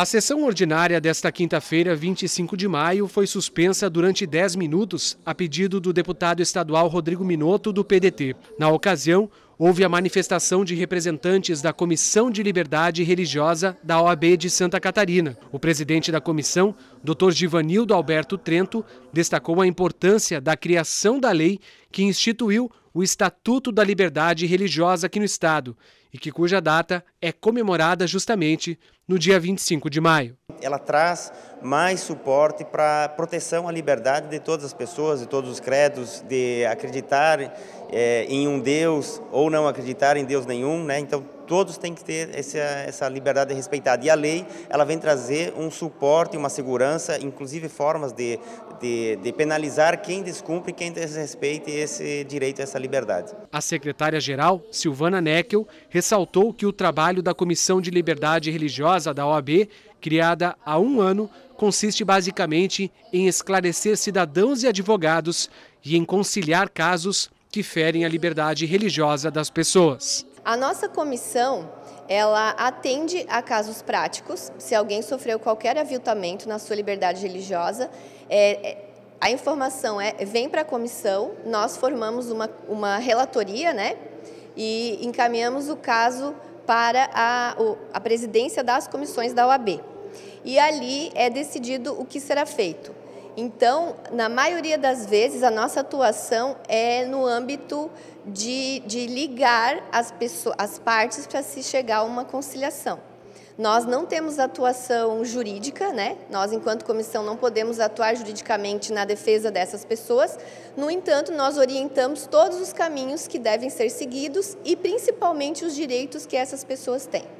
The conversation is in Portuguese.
A sessão ordinária desta quinta-feira, 25 de maio, foi suspensa durante 10 minutos a pedido do deputado estadual Rodrigo Minotto, do PDT. Na ocasião, houve a manifestação de representantes da Comissão de Liberdade Religiosa da OAB de Santa Catarina. O presidente da comissão, Dr. Givanildo Alberto Trento, destacou a importância da criação da lei que instituiu o Estatuto da Liberdade Religiosa aqui no Estado e que cuja data é comemorada justamente no dia 25 de maio. Ela traz mais suporte para proteção à liberdade de todas as pessoas, de todos os credos, de acreditar é, em um Deus ou não acreditar em Deus nenhum. Né? Então, todos têm que ter essa, essa liberdade respeitada. E a lei, ela vem trazer um suporte, uma segurança, inclusive formas de, de, de penalizar quem descumpre, quem desrespeite esse direito, essa liberdade. A secretária-geral, Silvana Neckel, ressaltou que o trabalho da Comissão de Liberdade Religiosa da OAB, criada há um ano, consiste basicamente em esclarecer cidadãos e advogados e em conciliar casos que ferem a liberdade religiosa das pessoas. A nossa comissão, ela atende a casos práticos, se alguém sofreu qualquer aviltamento na sua liberdade religiosa, é, é a informação é, vem para a comissão, nós formamos uma, uma relatoria né, e encaminhamos o caso para a, a presidência das comissões da OAB. E ali é decidido o que será feito. Então, na maioria das vezes, a nossa atuação é no âmbito de, de ligar as, pessoas, as partes para se chegar a uma conciliação. Nós não temos atuação jurídica, né? Nós, enquanto comissão, não podemos atuar juridicamente na defesa dessas pessoas. No entanto, nós orientamos todos os caminhos que devem ser seguidos e principalmente os direitos que essas pessoas têm.